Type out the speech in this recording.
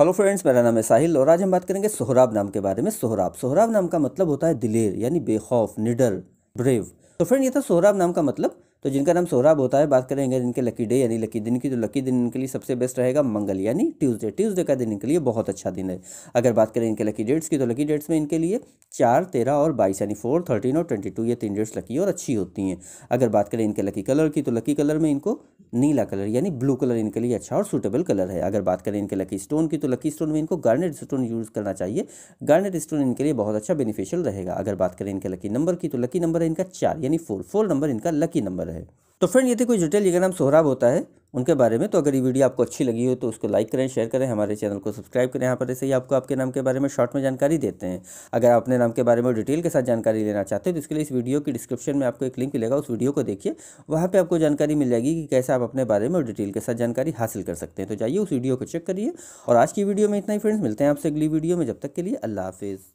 hello friends मेरा नाम है साहिल और आज हम बात करेंगे सोहराब नाम के बारे में सोहराब सोहराब नाम का मतलब होता है दिलेर यानी बेखौफ निडर ब्रेव तो फ्रेंड ये था सोहराब नाम का मतलब तो जिनका नाम सोहराब होता है बात करेंगे इनके लकी डे यानी लकी दिन की तो लकी दिन इनके लिए सबसे बेस्ट रहेगा मंगल यानी ट्यूसडे ट्यूसडे का दिन इनके लिए बहुत अच्छा दिन है अगर बात करें इनके लकी डेट्स की तो लकी डेट्स में इनके लिए चार तेरह और बाईस यानी फोर थर्टीन और ट्वेंटी टू ये तीन डेट्स लकी और अच्छी होती हैं अगर बात करें इनके लकी कलर की तो लकी कलर में इनको नीला कलर यानी ब्लू कलर इनके लिए अच्छा और सूटेबल कलर है अगर बात करें इनके लकी स्टोन की तो लकी स्टोन में इनको गार्नेट स्टोन यूज़ करना चाहिए गार्नेट स्टोन इनके लिए बहुत अच्छा बेनिफिशियल रहेगा अगर बात करें इनके लकी नंबर की तो लकी नंबर है इनका चार यानी फोर फोर नंबर इनका लकी नंबर है तो फ्रेंड ये कोई डिटेल जिसका नाम सोहराब होता है उनके बारे में तो अगर ये वीडियो आपको अच्छी लगी हो तो उसको लाइक करें शेयर करें हमारे चैनल को सब्सक्राइब करें यहाँ पर ऐसे ही आपको आपके नाम के बारे में शॉर्ट में जानकारी देते हैं अगर आप अपने नाम के बारे में डिटेल के साथ जानकारी लेना चाहते हैं तो इसके लिए इस वीडियो की डिस्क्रिप्शन में आपको एक लिंक मिलेगा उस वीडियो को देखिए वहाँ पर आपको जानकारी मिल जाएगी कि कैसे आप अपने बारे में डिटेल के साथ जानकारी हासिल कर सकते हैं तो जाइए उस वीडियो को चेक करिए और आज की वीडियो में इतना ही फ्रेंड्स मिलते हैं आपसे अगली वीडियो में जब तक के लिए अल्लाह हाफिज़